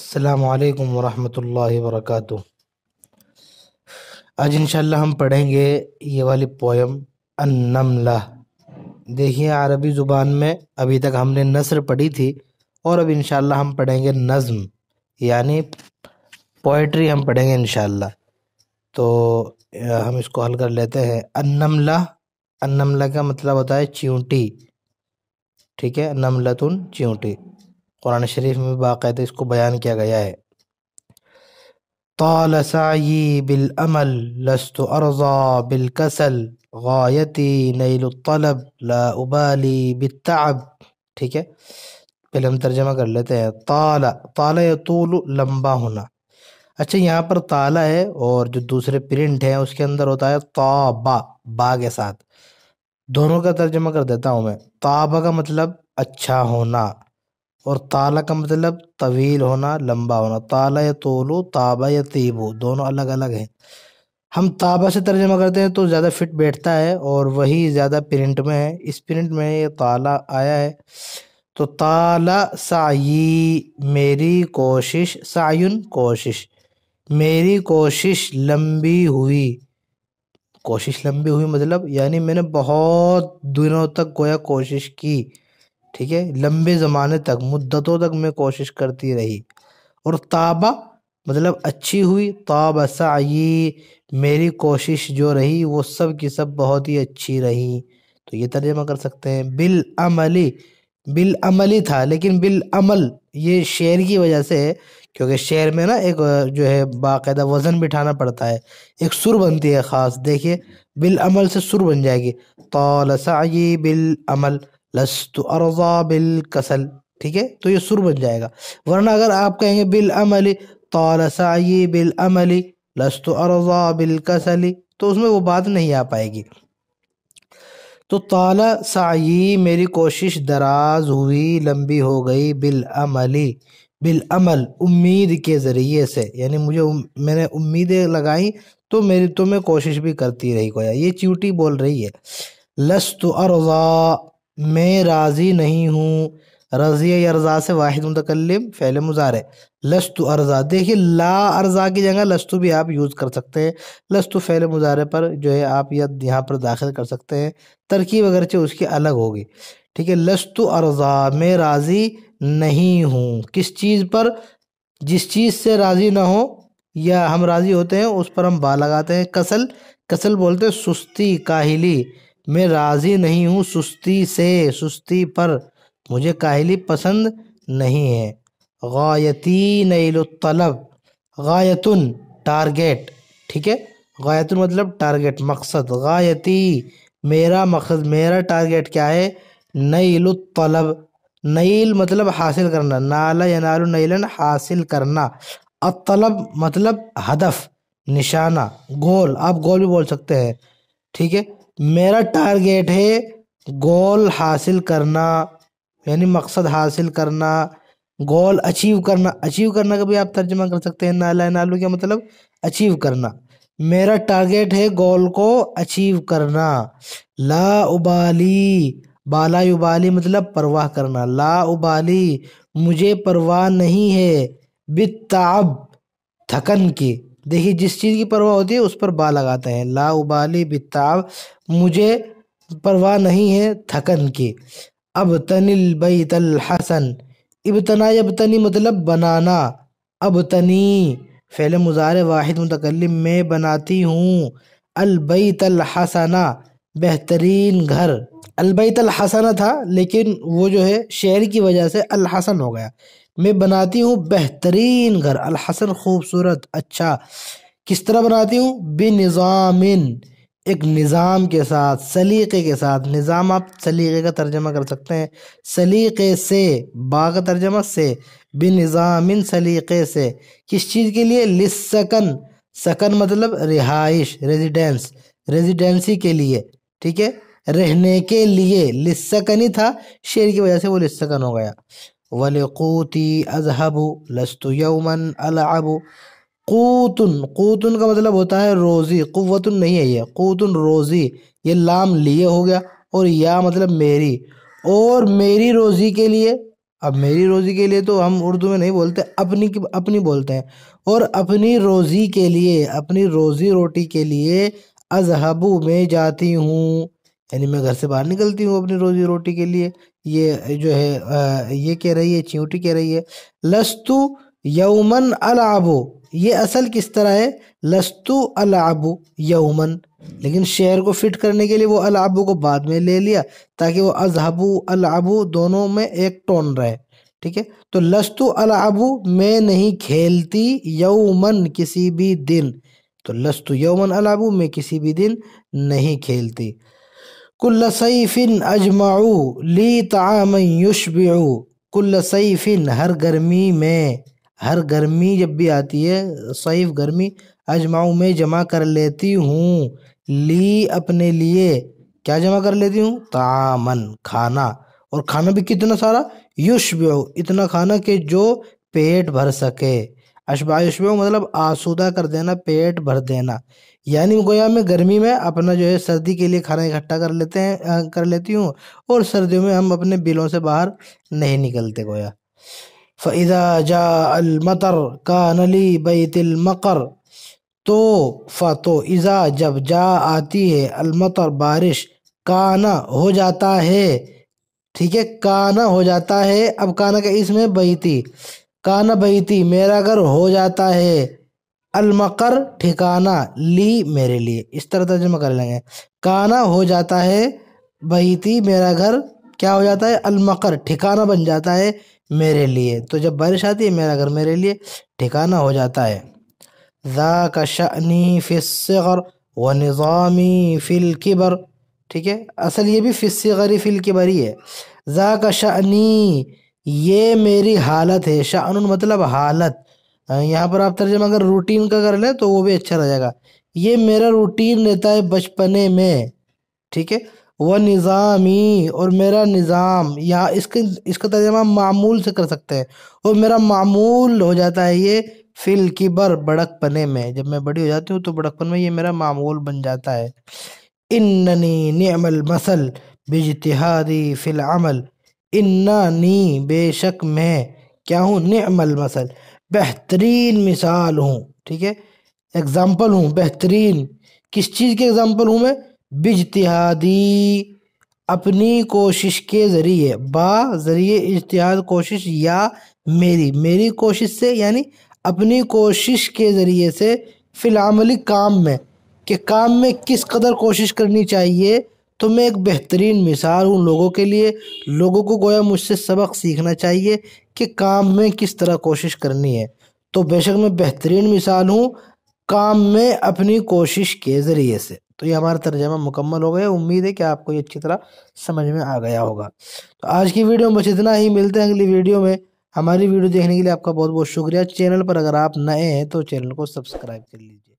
السلام علیکم ورحمۃ اللہ وبرکاتہ آج انشاءاللہ ہم پڑھیں گے یہ والی پویم النملہ دیکھیے عربی زبان میں ابھی تک ہم نے نثر پڑھی تھی اور اب انشاءاللہ ہم پڑھیں گے نظم یعنی پوئٹری ہم پڑھیں گے انشاءاللہ تو ہم اس کو حل کر لیتے ہیں النملہ النملہ کا مطلب ہوتا ہے چیونٹی ٹھیک ہے نملتن چیونٹی قرآن شریف میں باقاعدہ اس کو بیان کیا گیا ہے طال سعی بالعمل لست ارضا بالکسل غایتی نیل الطلب لا ابالی بالتعب ٹھیک ہے پہلے ہم ترجمہ کر لیتے ہیں تالا تالا یا طول لمبا ہونا اچھا یہاں پر تالا ہے اور جو دوسرے پرنٹ ہیں اس کے اندر ہوتا ہے تابا با کے ساتھ دونوں کا ترجمہ کر دیتا ہوں میں تابا کا مطلب اچھا ہونا اور تالا کا مطلب طویل ہونا لمبا ہونا تالا یا طولو تابہ یا طیبو دونوں الگ الگ ہیں ہم تابہ سے ترجمہ کرتے ہیں تو زیادہ فٹ بیٹھتا ہے اور وہی زیادہ پرنٹ میں ہے اس پرنٹ میں یہ تالا آیا ہے تو تالا سائی میری کوشش ساین کوشش میری کوشش لمبی ہوئی کوشش لمبی ہوئی مطلب یعنی میں نے بہت دنوں تک گویا کوشش کی ٹھیک ہے لمبے زمانے تک مدتوں تک میں کوشش کرتی رہی اور تابہ مطلب اچھی ہوئی تاب سعی میری کوشش جو رہی وہ سب کی سب بہت ہی اچھی رہی تو یہ ترجمہ کر سکتے ہیں بالعملی بالعملی تھا لیکن بالعمل یہ شعر کی وجہ سے ہے کیونکہ شعر میں نا ایک جو ہے باقاعدہ وزن بٹھانا پڑتا ہے ایک سر بنتی ہے خاص دیکھیے بالعمل سے سر بن جائے گی طال سعی بالعمل لست ارضا بالکسل ٹھیک ہے تو یہ سر بن جائے گا ورنہ اگر آپ کہیں گے بالعمل طال سعی بالعمل لست ارضا بالکسل تو اس میں وہ بات نہیں آ پائے گی تو طال سعی میری کوشش دراز ہوئی لمبی ہو گئی بالعمل بالعمل امید کے ذریعے سے یعنی مجھے میں نے امیدیں لگائیں تو میری تو میں کوشش بھی کرتی رہی گویا یہ چیوٹی بول رہی ہے لست ارضا میں راضی نہیں ہوں رضی ارضا سے واحد متکلم پھیل ہے لست و ارضا دیکھیے لا ارضا کی جگہ لستو بھی آپ یوز کر سکتے ہیں لست فعل فیل مظاہرے پر جو ہے آپ یہاں پر داخل کر سکتے ہیں ترکیب اگرچہ اس کی الگ ہوگی ٹھیک ہے لست ارضا میں راضی نہیں ہوں کس چیز پر جس چیز سے راضی نہ ہو یا ہم راضی ہوتے ہیں اس پر ہم با لگاتے ہیں کسل کسل بولتے ہیں سستی کاہلی میں راضی نہیں ہوں سستی سے سستی پر مجھے کاہلی پسند نہیں ہے غایتی نیل الطلب غایتن ٹارگیٹ ٹھیک ہے غایتن مطلب ٹارگیٹ مقصد غایتی میرا مقصد میرا ٹارگیٹ کیا ہے نیل الطلب نیل مطلب حاصل کرنا نالا یا نالو نیلن حاصل کرنا الطلب مطلب ہدف نشانہ گول آپ گول بھی بول سکتے ہیں ٹھیک ہے میرا ٹارگیٹ ہے گول حاصل کرنا یعنی مقصد حاصل کرنا گول اچیو کرنا اچیو کرنا کبھی آپ ترجمہ کر سکتے ہیں نالا نالو کیا مطلب اچیو کرنا میرا ٹارگیٹ ہے گول کو اچیو کرنا لا ابالی بالا ابالی مطلب پرواہ کرنا لا ابالی مجھے پرواہ نہیں ہے بتعب تھکن کی دیکھیے جس چیز کی پرواہ ہوتی ہے اس پر با لگاتا ہے لا ابالی بتاب مجھے پرواہ نہیں ہے تھکن کی اب تن الحسن ابتنا ابتنی مطلب بنانا ابتنی فعل مزار واحد متکلم میں بناتی ہوں البیت الحسنہ بہترین گھر البیت الحسنہ تھا لیکن وہ جو ہے شہر کی وجہ سے الحسن ہو گیا میں بناتی ہوں بہترین گھر الحسن خوبصورت اچھا کس طرح بناتی ہوں بے نظام ایک نظام کے ساتھ سلیقے کے ساتھ نظام آپ سلیقے کا ترجمہ کر سکتے ہیں سلیقے سے باغ ترجمہ سے بے نظام سلیقے سے کس چیز کے لیے لسکن سکن مطلب رہائش ریزیڈینس ریزیڈینسی کے لیے ٹھیک ہے رہنے کے لیے لسکن ہی تھا شیر کی وجہ سے وہ لسکن ہو گیا وَلِقُوتِ قوتی لَسْتُ يَوْمًا أَلْعَبُ قوتن قوتن کا مطلب ہوتا ہے روزی قوتن نہیں ہے یہ قوتن روزی یہ لام لیے ہو گیا اور یا مطلب میری اور میری روزی کے لیے اب میری روزی کے لیے تو ہم اردو میں نہیں بولتے اپنی اپنی بولتے ہیں اور اپنی روزی کے لیے اپنی روزی روٹی کے لیے اذہبو میں جاتی ہوں یعنی میں گھر سے باہر نکلتی ہوں اپنی روزی روٹی کے لیے یہ جو ہے یہ کہہ رہی ہے کہہ رہی ہے لستو یومن العبو یہ اصل کس طرح ہے لستو العبو یومن لیکن شہر کو فٹ کرنے کے لیے وہ العبو کو بعد میں لے لیا تاکہ وہ اذہبو العبو دونوں میں ایک ٹون رہے ٹھیک ہے تو لستو العبو میں نہیں کھیلتی یومن کسی بھی دن تو لست یومن العبو میں کسی بھی دن نہیں کھیلتی کل سی اجمعو اجماؤ لی تعام یشبعو کل سی ہر گرمی میں ہر گرمی جب بھی آتی ہے سیف گرمی اجماؤ میں جمع کر لیتی ہوں لی اپنے لیے کیا جمع کر لیتی ہوں تعامن کھانا اور کھانا بھی کتنا سارا یشبعو اتنا کھانا کہ جو پیٹ بھر سکے اشبا اشبا مطلب آسودہ کر دینا پیٹ بھر دینا یعنی گویا میں گرمی میں اپنا جو ہے سردی کے لیے کھانا اکٹھا کر لیتے ہیں کر لیتی ہوں اور سردیوں میں ہم اپنے بلوں سے باہر نہیں نکلتے گویا جا المتر کا نلی بہت المکر تو فتو ایزا جب جا آتی ہے المطر بارش کانا ہو جاتا ہے ٹھیک ہے کانا ہو جاتا ہے اب کانا کا اس میں بیتی کان بیتی میرا گھر ہو جاتا ہے المقر ٹھکانہ لی میرے لیے اس طرح ترجمہ کر لیں گے کانا ہو جاتا ہے بیتی میرا گھر کیا ہو جاتا ہے المقر ٹھکانہ بن جاتا ہے میرے لیے تو جب بارش آتی ہے میرا گھر میرے لیے ٹھکانہ ہو جاتا ہے ذاک ش فی الصغر و نظامی فی الکبر ٹھیک ہے اصل یہ بھی فی فل فی بر ہی ہے ذاک ش یہ میری حالت ہے شان مطلب حالت یہاں پر آپ ترجمہ روٹین کا کر لیں تو وہ بھی اچھا رہ جائے گا یہ میرا روٹین رہتا ہے بچپنے میں ٹھیک ہے وہ نظامی اور میرا نظام یہاں اس کے اس کا ترجمہ معمول سے کر سکتے ہیں اور میرا معمول ہو جاتا ہے یہ فل کی بر بڑک پنے میں جب میں بڑی ہو جاتی ہوں تو بڑک پن میں یہ میرا معمول بن جاتا ہے اننی نعم مسل بجتہادی فی العمل انا نی بے شک میں کیا ہوں نعم المثل بہترین مثال ہوں ٹھیک ہے اگزامپل ہوں بہترین کس چیز کے اگزامپل ہوں میں بجتہادی اپنی کوشش کے ذریعے با ذریعے اجتہاد کوشش یا میری میری کوشش سے یعنی اپنی کوشش کے ذریعے سے فی العملی کام میں کہ کام میں کس قدر کوشش کرنی چاہیے تو میں ایک بہترین مثال ہوں لوگوں کے لیے لوگوں کو گویا مجھ سے سبق سیکھنا چاہیے کہ کام میں کس طرح کوشش کرنی ہے تو بے شک میں بہترین مثال ہوں کام میں اپنی کوشش کے ذریعے سے تو یہ ہمارا ترجمہ مکمل ہو گیا امید ہے کہ آپ کو یہ اچھی طرح سمجھ میں آ گیا ہوگا تو آج کی ویڈیو میں بچے اتنا ہی ملتے ہیں اگلی ویڈیو میں ہماری ویڈیو دیکھنے کے لیے آپ کا بہت بہت شکریہ چینل پر اگر آپ نئے ہیں تو چینل کو سبسکرائب کر لیجیے